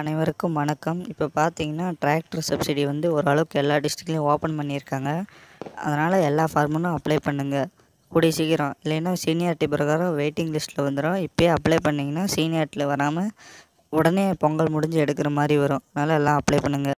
அனைவருக்கும் வணக்கம் இப்போ பார்த்தீங்கன்னா டிராக்டர் சப்சிடி வந்து ஓரளவுக்கு எல்லா டிஸ்ட்ரிக்ட்லேயும் ஓப்பன் பண்ணியிருக்காங்க அதனால் எல்லா ஃபார்மனும் அப்ளை பண்ணுங்கள் கூடிய சீக்கிரம் இல்லைன்னா சீனியாரிட்டி பிரகாரம் வெயிட்டிங் லிஸ்ட்டில் வந்துடும் இப்போயே அப்ளை பண்ணிங்கன்னா சீனியாரிட்டியில் வராமல் உடனே பொங்கல் முடிஞ்சு எடுக்கிற மாதிரி வரும் அதனால் எல்லாம் அப்ளை பண்ணுங்கள்